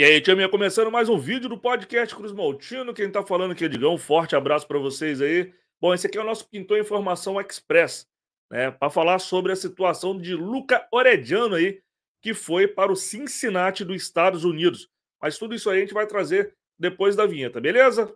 E aí, Tiaminha, é começando mais um vídeo do podcast Cruz Maltino. Quem tá falando aqui é Digão. Um forte abraço para vocês aí. Bom, esse aqui é o nosso Pintor Informação Express, né? Para falar sobre a situação de Luca Orediano aí, que foi para o Cincinnati dos Estados Unidos. Mas tudo isso aí a gente vai trazer depois da vinheta, beleza?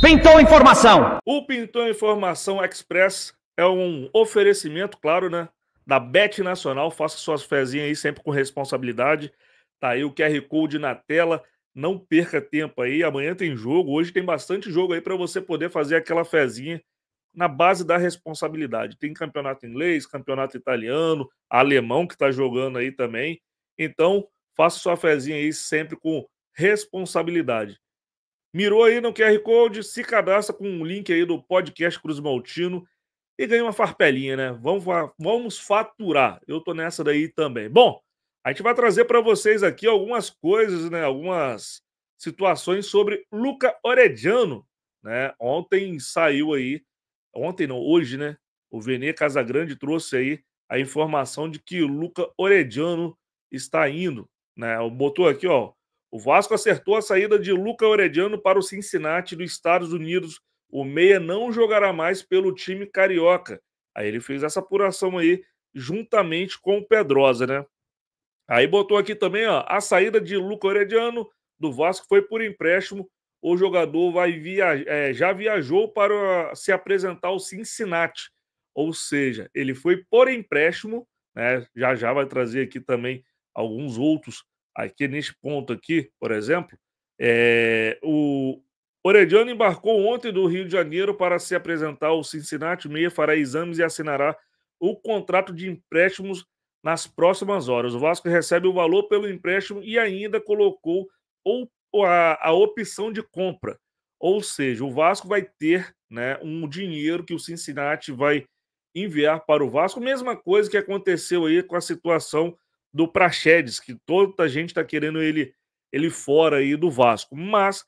Pintou Informação. O Pintor Informação Express é um oferecimento, claro, né? Da Bet Nacional. Faça suas fezinhas aí sempre com responsabilidade. Tá aí o QR Code na tela. Não perca tempo aí. Amanhã tem jogo. Hoje tem bastante jogo aí para você poder fazer aquela fezinha na base da responsabilidade. Tem campeonato inglês, campeonato italiano, alemão que está jogando aí também. Então, faça sua fezinha aí sempre com responsabilidade. Mirou aí no QR Code, se cadastra com o um link aí do podcast Cruz Maltino e ganha uma farpelinha, né? Vamos, vamos faturar. Eu tô nessa daí também. Bom, a gente vai trazer para vocês aqui algumas coisas, né? Algumas situações sobre Luca Orediano, né? Ontem saiu aí, ontem não, hoje, né? O Vene Casagrande trouxe aí a informação de que Luca Orediano está indo, né? Botou aqui, ó. O Vasco acertou a saída de Luca Orediano para o Cincinnati dos Estados Unidos o Meia não jogará mais pelo time carioca. Aí ele fez essa apuração aí, juntamente com o Pedrosa, né? Aí botou aqui também, ó, a saída de Luca Orediano do Vasco foi por empréstimo. O jogador vai via... É, já viajou para se apresentar ao Cincinnati. Ou seja, ele foi por empréstimo, né? Já já vai trazer aqui também alguns outros aqui neste ponto aqui, por exemplo. É, o, Orediano embarcou ontem do Rio de Janeiro para se apresentar ao Cincinnati Meia, fará exames e assinará o contrato de empréstimos nas próximas horas. O Vasco recebe o valor pelo empréstimo e ainda colocou a, a opção de compra. Ou seja, o Vasco vai ter né, um dinheiro que o Cincinnati vai enviar para o Vasco. Mesma coisa que aconteceu aí com a situação do Praxedes, que toda a gente está querendo ele, ele fora aí do Vasco. Mas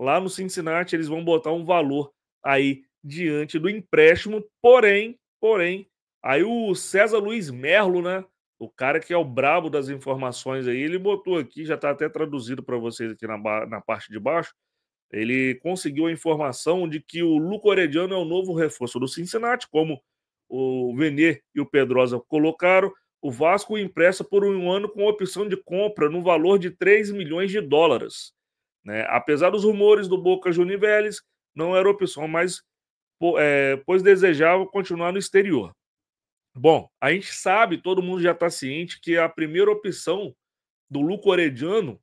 lá no Cincinnati, eles vão botar um valor aí diante do empréstimo, porém, porém, aí o César Luiz Merlo, né, o cara que é o brabo das informações aí, ele botou aqui, já está até traduzido para vocês aqui na, na parte de baixo, ele conseguiu a informação de que o Luco Orediano é o novo reforço do Cincinnati, como o Venê e o Pedrosa colocaram, o Vasco empresta por um ano com opção de compra no valor de 3 milhões de dólares. Né? Apesar dos rumores do Boca Juniors não era opção, mas é, pois desejava continuar no exterior. Bom, a gente sabe, todo mundo já está ciente, que a primeira opção do Luco Orediano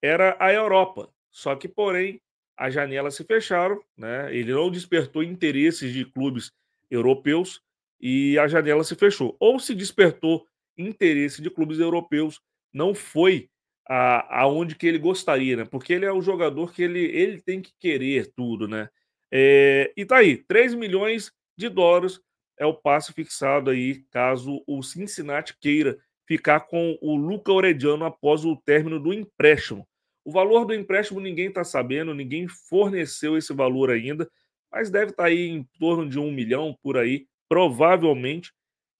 era a Europa. Só que, porém, as janelas se fecharam, né? ele não despertou interesses de clubes europeus e a janela se fechou. Ou se despertou interesse de clubes europeus, não foi a, aonde que ele gostaria, né? Porque ele é o jogador que ele, ele tem que querer tudo, né? É, e tá aí, 3 milhões de dólares é o passe fixado aí, caso o Cincinnati queira ficar com o Luca Orediano após o término do empréstimo. O valor do empréstimo ninguém está sabendo, ninguém forneceu esse valor ainda, mas deve estar tá aí em torno de um milhão por aí, provavelmente.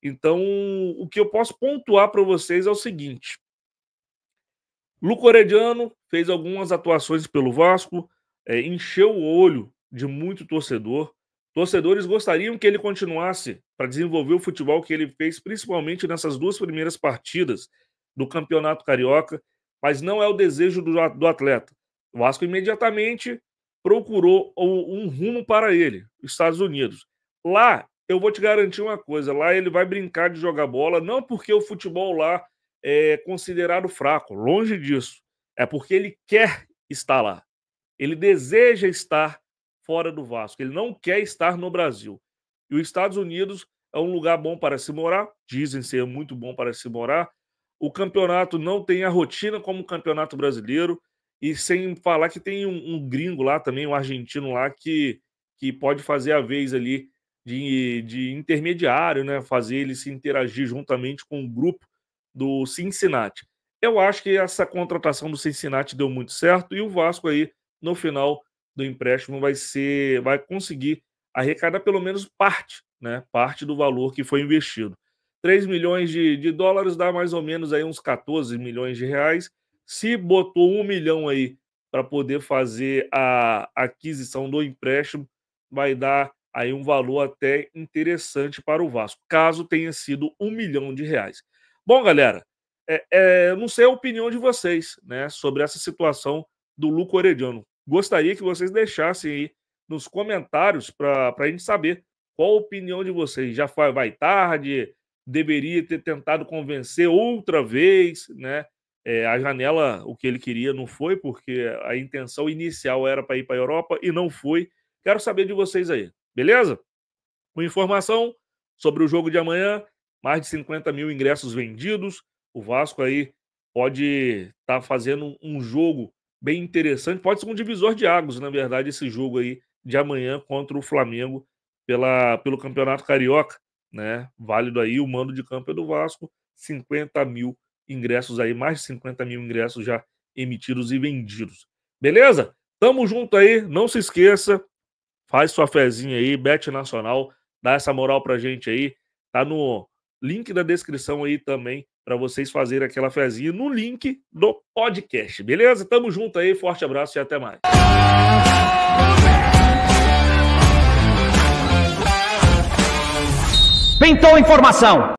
Então, o que eu posso pontuar para vocês é o seguinte: Luco Orediano fez algumas atuações pelo Vasco, é, encheu o olho de muito torcedor. Torcedores gostariam que ele continuasse para desenvolver o futebol que ele fez, principalmente nessas duas primeiras partidas do Campeonato Carioca, mas não é o desejo do, do atleta. O Vasco imediatamente procurou um rumo para ele, Estados Unidos. Lá, eu vou te garantir uma coisa: lá ele vai brincar de jogar bola, não porque o futebol lá é, considerado fraco, longe disso. É porque ele quer estar lá. Ele deseja estar fora do Vasco. Ele não quer estar no Brasil. E os Estados Unidos é um lugar bom para se morar, dizem ser muito bom para se morar. O campeonato não tem a rotina como o campeonato brasileiro. E sem falar que tem um, um gringo lá também, um argentino lá, que, que pode fazer a vez ali de, de intermediário, né? Fazer ele se interagir juntamente com o um grupo do Cincinnati. Eu acho que essa contratação do Cincinnati deu muito certo e o Vasco aí no final do empréstimo vai ser, vai conseguir arrecadar pelo menos parte, né? Parte do valor que foi investido. 3 milhões de, de dólares dá mais ou menos aí uns 14 milhões de reais. Se botou um milhão aí para poder fazer a aquisição do empréstimo, vai dar aí um valor até interessante para o Vasco, caso tenha sido um milhão de reais. Bom, galera, é, é, não sei a opinião de vocês né, sobre essa situação do Luco Orediano. Gostaria que vocês deixassem aí nos comentários para a gente saber qual a opinião de vocês. Já foi, vai tarde? Deveria ter tentado convencer outra vez, né? É, a janela, o que ele queria não foi, porque a intenção inicial era para ir para a Europa e não foi. Quero saber de vocês aí, beleza? Com informação sobre o jogo de amanhã, mais de 50 mil ingressos vendidos. O Vasco aí pode estar tá fazendo um jogo bem interessante. Pode ser um divisor de águas, na verdade, esse jogo aí de amanhã contra o Flamengo pela, pelo Campeonato Carioca. Né? Válido aí o mando de campo é do Vasco. 50 mil ingressos aí, mais de 50 mil ingressos já emitidos e vendidos. Beleza? Tamo junto aí, não se esqueça, faz sua fezinha aí, Bet Nacional, dá essa moral pra gente aí. Tá no Link da descrição aí também para vocês fazerem aquela fezinha no link do podcast. Beleza? Tamo junto aí, forte abraço e até mais. Pintou informação.